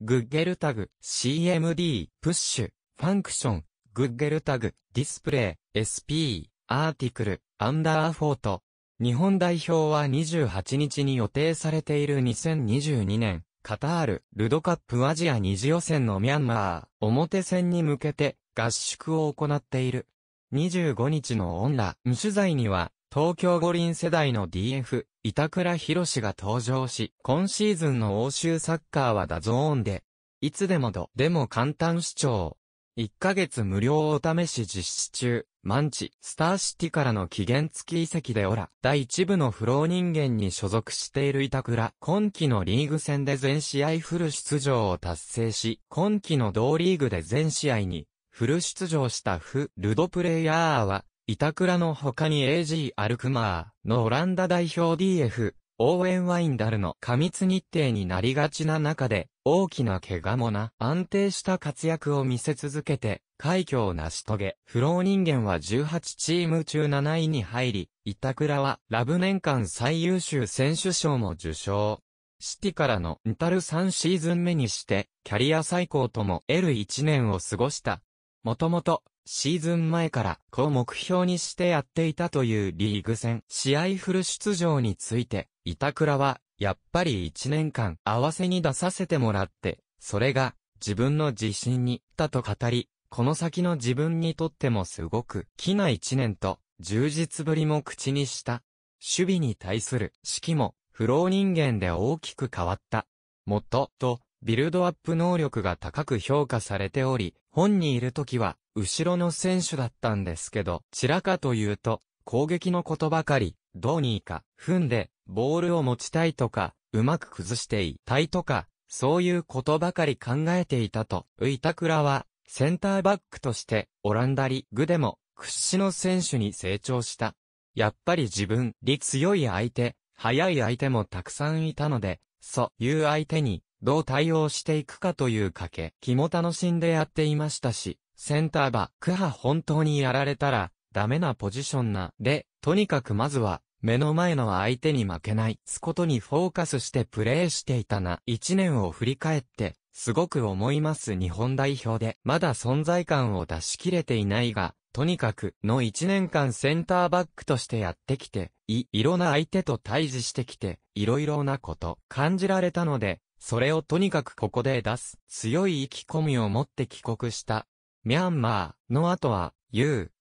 グッゲルタグ、CMD、プッシュ、ファンクション、グッゲルタグ、ディスプレイ、SP、アーティクル、アンダーフォート。日本代表は28日に予定されている2022年、カタール、ルドカップアジア二次予選のミャンマー、表戦に向けて合宿を行っている。25日のオンラ無取材には、東京五輪世代の DF、板倉博が登場し、今シーズンの欧州サッカーはダゾーンで、いつでもど、でも簡単視聴。1ヶ月無料お試し実施中、マンチ、スターシティからの期限付き移籍でオラ、第1部のフロー人間に所属している板倉、今季のリーグ戦で全試合フル出場を達成し、今季の同リーグで全試合に、フル出場したフ、ルドプレイヤーは、板倉の他に AG アルクマーのオランダ代表 DF、オーエン・ワインダルの過密日程になりがちな中で、大きな怪我もな、安定した活躍を見せ続けて、快挙を成し遂げ、不老人間は18チーム中7位に入り、板倉はラブ年間最優秀選手賞も受賞。シティからのンタル3シーズン目にして、キャリア最高とも L1 年を過ごした。もともと、シーズン前からこう目標にしてやっていたというリーグ戦。試合フル出場について、板倉は、やっぱり一年間合わせに出させてもらって、それが自分の自信に、だと語り、この先の自分にとってもすごく、きな一年と、充実ぶりも口にした。守備に対する指揮も、不老人間で大きく変わった。もっと、と、ビルドアップ能力が高く評価されており、本にいる時は、後ろの選手だったんですけど、散らかというと、攻撃のことばかり、どうにか、踏んで、ボールを持ちたいとか、うまく崩していたいとか、そういうことばかり考えていたと、板倉は、センターバックとして、オランダリグでも、屈指の選手に成長した。やっぱり自分、り強い相手、速い相手もたくさんいたので、そういう相手に、どう対応していくかという賭け、気も楽しんでやっていましたし、センターバック派本当にやられたら、ダメなポジションな。で、とにかくまずは、目の前の相手に負けない。つことにフォーカスしてプレーしていたな。一年を振り返って、すごく思います日本代表で。まだ存在感を出し切れていないが、とにかく、の一年間センターバックとしてやってきて、い、いろな相手と対峙してきて、いろいろなこと、感じられたので、それをとにかくここで出す、強い意気込みを持って帰国した。ミャンマーの後は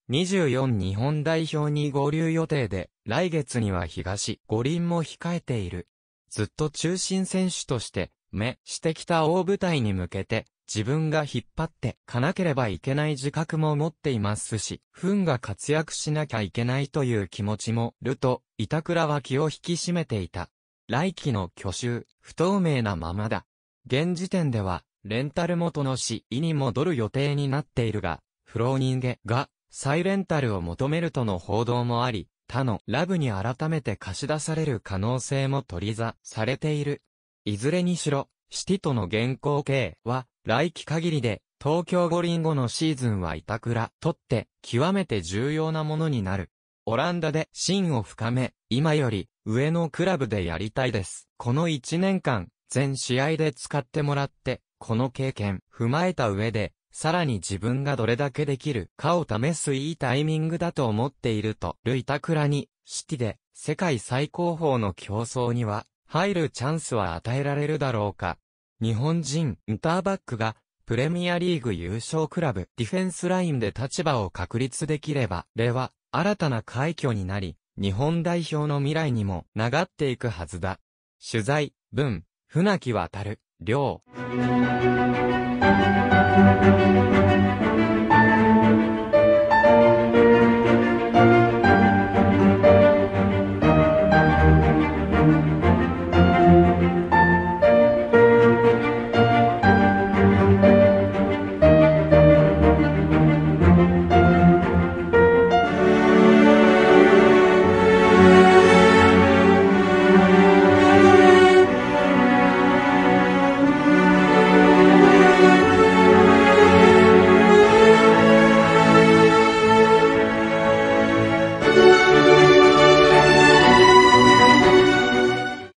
U24 日本代表に合流予定で、来月には東五輪も控えている。ずっと中心選手として、目してきた大舞台に向けて、自分が引っ張ってかなければいけない自覚も持っていますし、フンが活躍しなきゃいけないという気持ちも、ると、板倉は気を引き締めていた。来季の去就、不透明なままだ。現時点では、レンタル元の市に戻る予定になっているが、フローニンゲが再レンタルを求めるとの報道もあり、他のラブに改めて貸し出される可能性も取りざされている。いずれにしろ、シティとの現行形は来季限りで東京五輪後のシーズンは板倉とって極めて重要なものになる。オランダで芯を深め、今より上のクラブでやりたいです。この1年間、全試合で使ってもらって、この経験、踏まえた上で、さらに自分がどれだけできるかを試すいいタイミングだと思っていると、ルイタクラに、シティで、世界最高峰の競争には、入るチャンスは与えられるだろうか。日本人、ウターバックが、プレミアリーグ優勝クラブ、ディフェンスラインで立場を確立できれば、レは、新たな快挙になり、日本代表の未来にも、流っていくはずだ。取材、文、船木渡る。量。